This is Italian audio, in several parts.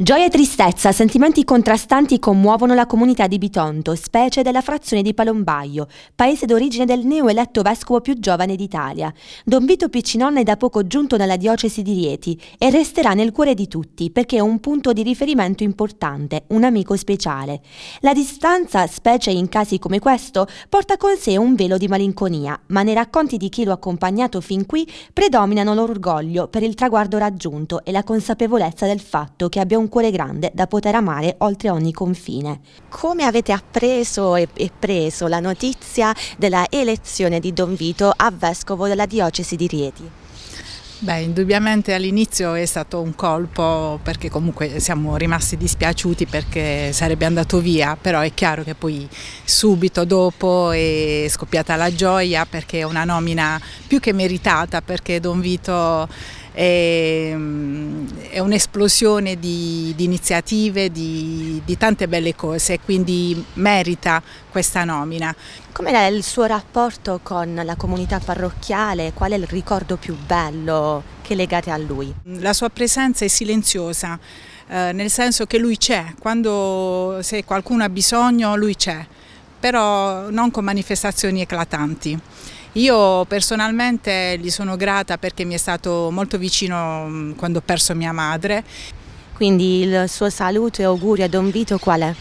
Gioia e tristezza, sentimenti contrastanti commuovono la comunità di Bitonto, specie della frazione di Palombaio, paese d'origine del neoeletto vescovo più giovane d'Italia. Don Vito Piccinon è da poco giunto nella diocesi di Rieti e resterà nel cuore di tutti perché è un punto di riferimento importante, un amico speciale. La distanza, specie in casi come questo, porta con sé un velo di malinconia, ma nei racconti di chi l'ha accompagnato fin qui predominano l'orgoglio per il traguardo raggiunto e la consapevolezza del fatto che abbia un un cuore grande da poter amare oltre ogni confine. Come avete appreso e, e preso la notizia della elezione di Don Vito a vescovo della diocesi di Rieti? Beh, indubbiamente all'inizio è stato un colpo perché comunque siamo rimasti dispiaciuti perché sarebbe andato via, però è chiaro che poi subito dopo è scoppiata la gioia perché è una nomina più che meritata perché Don Vito è, ehm, è un'esplosione di, di, iniziative, di, di tante belle cose, quindi merita questa nomina. Com'è il suo rapporto con la comunità parrocchiale? Qual è il ricordo più bello che legate a lui? La sua presenza è silenziosa, eh, nel senso che lui c'è, quando se qualcuno ha bisogno lui c'è, però non con manifestazioni eclatanti. Io personalmente gli sono grata perché mi è stato molto vicino mm, quando ho perso mia madre. Quindi il suo saluto e auguri a Don Vito qual è?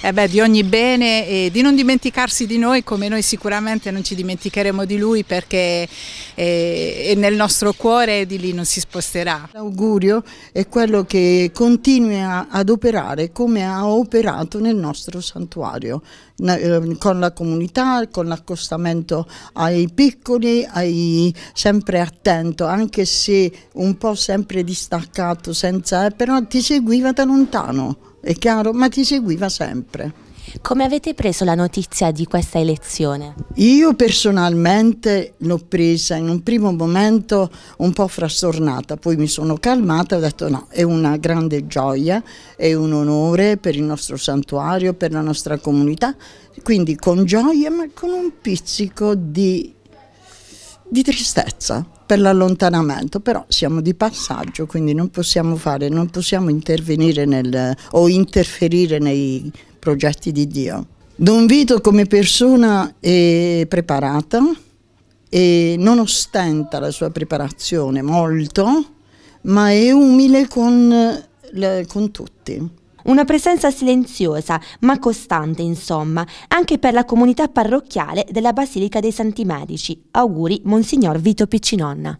eh beh, di ogni bene e di non dimenticarsi di noi come noi sicuramente non ci dimenticheremo di lui perché eh, è, nel nostro cuore e di lì non si sposterà. L'augurio è quello che continui ad operare come ha operato nel nostro santuario, ehm, con la comunità, con l'accostamento ai piccoli, ai, sempre attento, anche se un po' sempre distaccato, senza, eh, però ti seguiva da lontano è chiaro, ma ti seguiva sempre. Come avete preso la notizia di questa elezione? Io personalmente l'ho presa in un primo momento un po' frastornata, poi mi sono calmata e ho detto no, è una grande gioia, è un onore per il nostro santuario, per la nostra comunità, quindi con gioia ma con un pizzico di di tristezza per l'allontanamento, però siamo di passaggio, quindi non possiamo fare, non possiamo intervenire nel, o interferire nei progetti di Dio. Don Vito come persona è preparata e non ostenta la sua preparazione molto, ma è umile con, con tutti. Una presenza silenziosa, ma costante, insomma, anche per la comunità parrocchiale della Basilica dei Santi Medici. Auguri, Monsignor Vito Piccinonna.